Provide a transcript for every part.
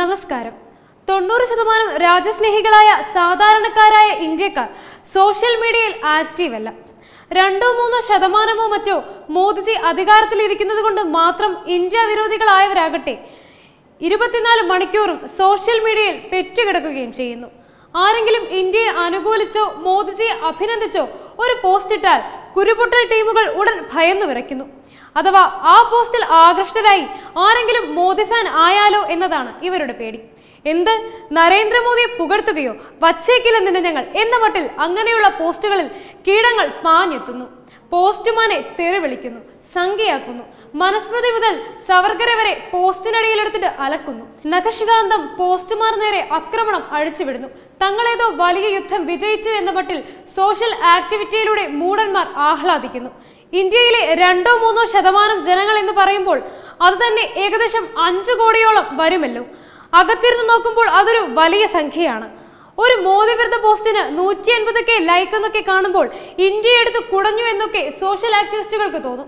നമസ്കാരം തൊണ്ണൂറ് ശതമാനം രാജ്യസ്നേഹികളായ സാധാരണക്കാരായ ഇന്ത്യക്കാർ സോഷ്യൽ മീഡിയയിൽ ആക്റ്റീവ് അല്ല രണ്ടോ മൂന്നോ ശതമാനമോ മറ്റോ മോദിജി അധികാരത്തിലിരിക്കുന്നത് കൊണ്ട് മാത്രം ഇന്ത്യ വിരോധികളായവരാകട്ടെ ഇരുപത്തിനാല് മണിക്കൂറും സോഷ്യൽ മീഡിയയിൽ പെറ്റുകിടക്കുകയും ചെയ്യുന്നു ആരെങ്കിലും ഇന്ത്യയെ അനുകൂലിച്ചോ മോദിജിയെ അഭിനന്ദിച്ചോ ഒരു പോസ്റ്റ് ഇട്ടാൽ കുരുപൊട്ടൽ ടീമുകൾ ഉടൻ ഭയന്നു വിറയ്ക്കുന്നു അഥവാ ആ പോസ്റ്റിൽ ആകൃഷ്ടരായി ആരെങ്കിലും മോദി ഫാൻ ആയാലോ എന്നതാണ് ഇവരുടെ പേടി എന്ത് നരേന്ദ്രമോദിയെ പുകഴ്ത്തുകയോ വച്ചേക്കില്ലെന്ന് ഞങ്ങൾ എന്ന മട്ടിൽ അങ്ങനെയുള്ള പോസ്റ്റുകളിൽ കീടങ്ങൾ പാഞ്ഞെത്തുന്നു പോസ്റ്റുമാനെ തെറി വിളിക്കുന്നു സംഖ്യയാക്കുന്നു മനസ്മൃതി മുതൽ സവർഗര വരെ പോസ്റ്റിനടിയിലെടുത്തിട്ട് അലക്കുന്നു നഖശികാന്തം പോസ്റ്റുമാർ നേരെ ആക്രമണം അഴിച്ചുവിടുന്നു തങ്ങളേതോ വലിയ യുദ്ധം വിജയിച്ചു എന്ന മട്ടിൽ സോഷ്യൽ ആക്ടിവിറ്റിയിലൂടെ മൂടന്മാർ ആഹ്ലാദിക്കുന്നു ഇന്ത്യയിലെ രണ്ടോ മൂന്നോ ശതമാനം ജനങ്ങൾ എന്ന് പറയുമ്പോൾ അത് തന്നെ ഏകദേശം അഞ്ചു കോടിയോളം വരുമല്ലോ അകത്തിരുന്ന് നോക്കുമ്പോൾ അതൊരു വലിയ സംഖ്യയാണ് ഒരു മോദി വിരുദ്ധ പോസ്റ്റിന് നൂറ്റി എൺപതൊക്കെ ലൈക്ക് എന്നൊക്കെ കാണുമ്പോൾ ഇന്ത്യ എടുത്ത് കുടഞ്ഞു എന്നൊക്കെ സോഷ്യൽ ആക്ടിവിസ്റ്റുകൾക്ക് തോന്നും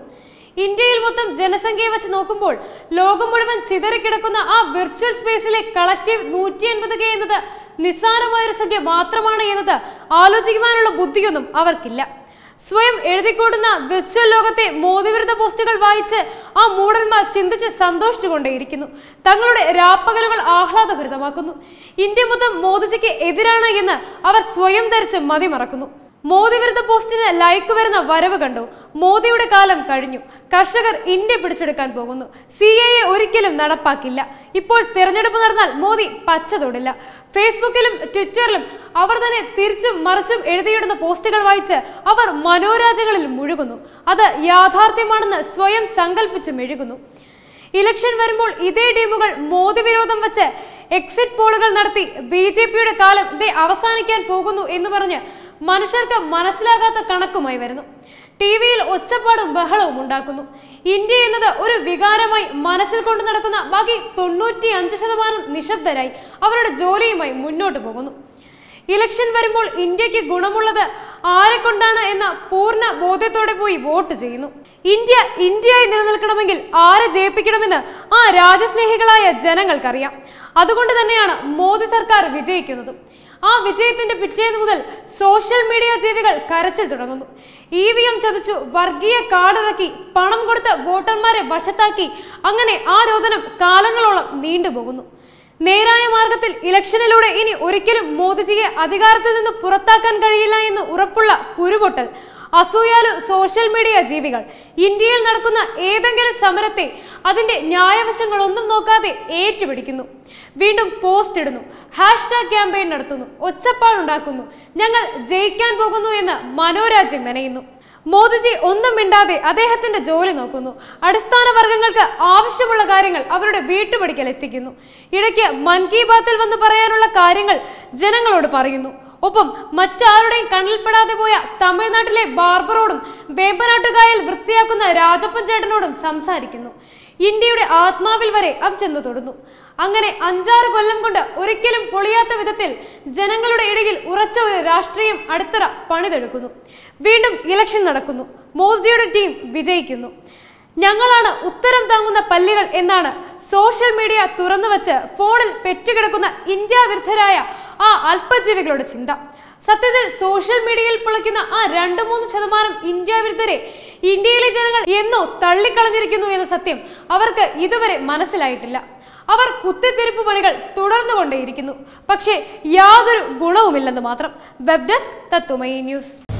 ഇന്ത്യയിൽ മൊത്തം ജനസംഖ്യയെ വെച്ച് നോക്കുമ്പോൾ ലോകം മുഴുവൻ ചിതറിക്കിടക്കുന്ന ആ വിർച്വൽ സ്പേസിലെ കളക്റ്റീവ് നൂറ്റി എൺപത് കെ എന്നത് നിസ്സാരമായൊരു സംഖ്യ മാത്രമാണ് എന്നത് ആലോചിക്കുവാനുള്ള ബുദ്ധിയൊന്നും അവർക്കില്ല സ്വയം എഴുതിക്കൂടുന്ന വിർച്വൽ ലോകത്തെ മോദിവിരുദ്ധ പോസ്റ്റുകൾ വായിച്ച് ആ മൂടന്മാർ ചിന്തിച്ച് സന്തോഷിച്ചുകൊണ്ടേയിരിക്കുന്നു തങ്ങളുടെ രാപ്പകലുകൾ ആഹ്ലാദഭരിതമാക്കുന്നു ഇന്ത്യ മൊത്തം മോദിജിക്ക് എതിരാണ് എന്ന് അവർ സ്വയം ധരിച്ച് മതിമറക്കുന്നു മോദി വിരുദ്ധ പോസ്റ്റിന് ലൈക്ക് വരുന്ന വരവ് കണ്ടു മോദിയുടെ കാലം കഴിഞ്ഞു കർഷകർ ഇന്ത്യ പിടിച്ചെടുക്കാൻ പോകുന്നു സി എ എ ഒരിക്കലും നടപ്പാക്കില്ല ഇപ്പോൾ തിരഞ്ഞെടുപ്പ് നടന്നാൽ മോദി പച്ച തൊടില്ല ഫേസ്ബുക്കിലും ട്വിറ്ററിലും അവർ തന്നെ തിരിച്ചും മറിച്ചും എഴുതിയിടുന്ന പോസ്റ്റുകൾ വായിച്ച് അവർ മനോരാജകളിൽ മുഴുകുന്നു അത് യാഥാർത്ഥ്യമാണെന്ന് സ്വയം സങ്കല്പിച്ച് മെഴുകുന്നു ഇലക്ഷൻ വരുമ്പോൾ ഇതേ ടീമുകൾ മോദി വിരോധം വെച്ച് എക്സിറ്റ് പോളുകൾ നടത്തി ബി ജെ പിയുടെ കാലം ഇതേ അവസാനിക്കാൻ പോകുന്നു എന്ന് പറഞ്ഞ് മനുഷ്യർക്ക് മനസ്സിലാകാത്ത കണക്കുമായി വരുന്നു ടി വിയിൽ ഒച്ചപ്പാടും ബഹളവും ഉണ്ടാക്കുന്നു ഇന്ത്യ എന്നത് ഒരു വികാരമായി മനസ്സിൽ കൊണ്ടു നടക്കുന്ന ബാക്കി തൊണ്ണൂറ്റി അഞ്ച് ശതമാനം നിശബ്ദരായി അവരുടെ ജോലിയുമായി മുന്നോട്ട് പോകുന്നു ഇലക്ഷൻ വരുമ്പോൾ ഇന്ത്യക്ക് ഗുണമുള്ളത് ആരെ കൊണ്ടാണ് എന്ന പൂർണ്ണ ബോധ്യത്തോടെ പോയി വോട്ട് ചെയ്യുന്നു ഇന്ത്യ ഇന്ത്യയായി നിലനിൽക്കണമെങ്കിൽ ആരെ ജയിപ്പിക്കണമെന്ന് ആ രാജസ്നേഹികളായ ജനങ്ങൾക്കറിയാം അതുകൊണ്ട് തന്നെയാണ് മോദി സർക്കാർ വിജയിക്കുന്നത് ആ വിജയത്തിന്റെ പിറ്റേന്ന് മുതൽ സോഷ്യൽ മീഡിയ ജീവികൾ കരച്ചിൽ തുടങ്ങുന്നു ഇ വി എം ചതച്ചു വർഗീയ കാർഡിറക്കി പണം കൊടുത്ത് വോട്ടർമാരെ വശത്താക്കി അങ്ങനെ ആ രോദനം കാലങ്ങളോളം നീണ്ടുപോകുന്നു നേരായ മാർഗത്തിൽ ഇലക്ഷനിലൂടെ ഇനി ഒരിക്കലും മോദിജിയെ അധികാരത്തിൽ നിന്ന് പുറത്താക്കാൻ കഴിയില്ല എന്ന് ഉറപ്പുള്ള കുരുപൊട്ടൽ അസൂയാലു സോഷ്യൽ മീഡിയ ജീവികൾ ഇന്ത്യയിൽ നടക്കുന്ന ഏതെങ്കിലും സമരത്തെ അതിന്റെ ന്യായവശങ്ങളൊന്നും നോക്കാതെ ഏറ്റുപിടിക്കുന്നു വീണ്ടും പോസ്റ്റ് ഇടുന്നു ഹാഷ്ടാഗ് ക്യാമ്പയിൻ നടത്തുന്നു ഒച്ചപ്പാടുണ്ടാക്കുന്നു ഞങ്ങൾ ജയിക്കാൻ പോകുന്നു എന്ന് മനോരാജ്യം മെനയുന്നു മോദിജി ഒന്നും മിണ്ടാതെ അദ്ദേഹത്തിന്റെ ജോലി നോക്കുന്നു അടിസ്ഥാന വർഗങ്ങൾക്ക് ആവശ്യമുള്ള കാര്യങ്ങൾ അവരുടെ വീട്ടുപടിക്കൽ എത്തിക്കുന്നു ഇടയ്ക്ക് മൻ കി ബാത്തിൽ വന്ന് പറയാനുള്ള കാര്യങ്ങൾ ജനങ്ങളോട് പറയുന്നു ഒപ്പം മറ്റാരുടെയും കണ്ണിൽപ്പെടാതെ പോയ തമിഴ്നാട്ടിലെ ബാർബറോടും വേമ്പനാട്ടുകായൽ വൃത്തിയാക്കുന്ന രാജപ്പൻ ചേട്ടനോടും സംസാരിക്കുന്നു ഇന്ത്യയുടെ ആത്മാവിൽ വരെ അത് ചെന്നു തൊടുന്നു അങ്ങനെ അഞ്ചാറ് കൊല്ലം കൊണ്ട് ഒരിക്കലും പൊളിയാത്ത വിധത്തിൽ ജനങ്ങളുടെ ഇടയിൽ ഉറച്ച ഒരു രാഷ്ട്രീയം അടുത്തറ പണിതെടുക്കുന്നു വീണ്ടും ഇലക്ഷൻ നടക്കുന്നു മോദിയുടെ ടീം വിജയിക്കുന്നു ഞങ്ങളാണ് ഉത്തരം താങ്ങുന്ന പല്ലികൾ എന്നാണ് സോഷ്യൽ മീഡിയ തുറന്നു വച്ച് ഫോണിൽ പെറ്റുകിടക്കുന്ന ഇന്ത്യ വിരുദ്ധരായ ആ അല്പജീവികളുടെ ചിന്ത സത്യത്തിൽ സോഷ്യൽ മീഡിയയിൽ പൊളിക്കുന്ന ആ രണ്ട് മൂന്ന് ശതമാനം ഇന്ത്യ വിരുദ്ധരെ ഇന്ത്യയിലെ ജനങ്ങൾ എന്നോ തള്ളിക്കളഞ്ഞിരിക്കുന്നു എന്ന സത്യം അവർക്ക് ഇതുവരെ മനസ്സിലായിട്ടില്ല അവർ കുത്തിത്തിരിപ്പ് പണികൾ തുടർന്നുകൊണ്ടേയിരിക്കുന്നു പക്ഷേ യാതൊരു ഗുണവുമില്ലെന്ന് മാത്രം വെബ് ഡെസ്ക് തത്തുമയി ന്യൂസ്